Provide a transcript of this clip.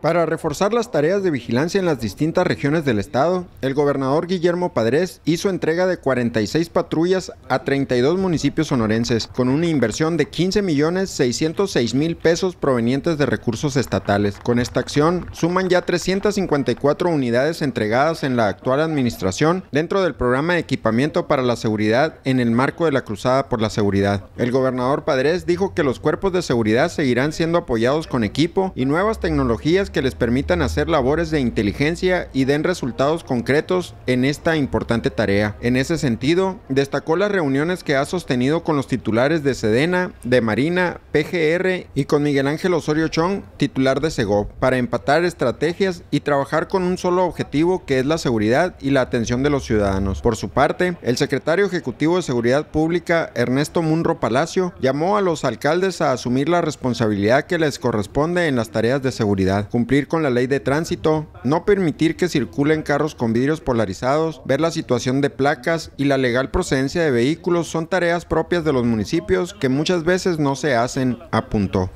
Para reforzar las tareas de vigilancia en las distintas regiones del estado, el gobernador Guillermo Padres hizo entrega de 46 patrullas a 32 municipios sonorenses, con una inversión de $15.606.000 millones 606 mil pesos provenientes de recursos estatales. Con esta acción, suman ya 354 unidades entregadas en la actual administración dentro del programa de equipamiento para la seguridad en el marco de la Cruzada por la Seguridad. El gobernador Padrés dijo que los cuerpos de seguridad seguirán siendo apoyados con equipo y nuevas tecnologías que les permitan hacer labores de inteligencia y den resultados concretos en esta importante tarea. En ese sentido, destacó las reuniones que ha sostenido con los titulares de Sedena, de Marina, PGR y con Miguel Ángel Osorio Chong, titular de Segov, para empatar estrategias y trabajar con un solo objetivo que es la seguridad y la atención de los ciudadanos. Por su parte, el secretario ejecutivo de Seguridad Pública, Ernesto Munro Palacio, llamó a los alcaldes a asumir la responsabilidad que les corresponde en las tareas de seguridad cumplir con la ley de tránsito, no permitir que circulen carros con vidrios polarizados, ver la situación de placas y la legal procedencia de vehículos son tareas propias de los municipios que muchas veces no se hacen, apuntó.